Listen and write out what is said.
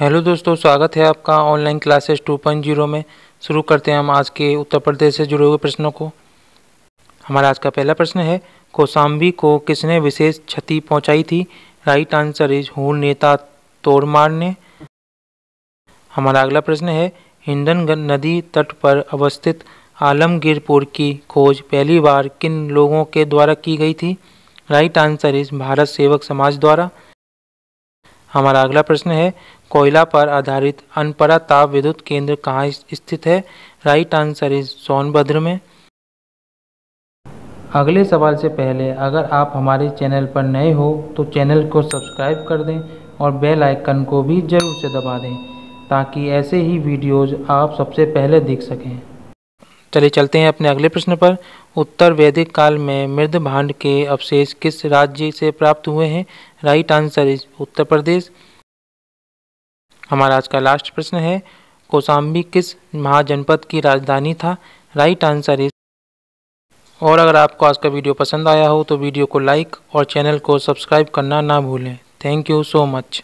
hello दोस्तों स्वागत है आपका ऑनलाइन क्लासेस 2.0 में शुरू करते हैं हम आज के उत्तर प्रदेश से जुड़े हुए प्रश्नों को हमारा आज का पहला प्रश्न है कोसाम्बी को किसने विशेष क्षति पहुंचाई थी राइट आंसर इज हु नेता तोड़मार ने हमारा अगला प्रश्न है हिंडन नदी तट पर अवस्थित आलमगीरपुर की खोज पहली बार किन लोगों के द्वारा की गई थी राइट आंसर इज भारत सेवक समाज द्वारा हमारा अगला प्रश्न है कोयला पर आधारित अनपरा ताप विद्युत केंद्र कहाँ स्थित है राइट आंसर इज सोनभद्र में अगले सवाल से पहले अगर आप हमारे चैनल पर नए हो तो चैनल को सब्सक्राइब कर दें और बेल आइकन को भी ज़रूर से दबा दें ताकि ऐसे ही वीडियोज़ आप सबसे पहले देख सकें चलिए चलते हैं अपने अगले प्रश्न पर उत्तर वैदिक काल में मृद भांड के अवशेष किस राज्य से प्राप्त हुए हैं right answer is Uttar Pradesh हमारा आज का लास्ट प्रश्न है कोसाम्बी किस महाजनपद की राजधानी था राइट आंसर इज और अगर आपको आज का वीडियो पसंद आया हो तो वीडियो को लाइक और चैनल को सब्सक्राइब करना ना भूलें थैंक यू सो मच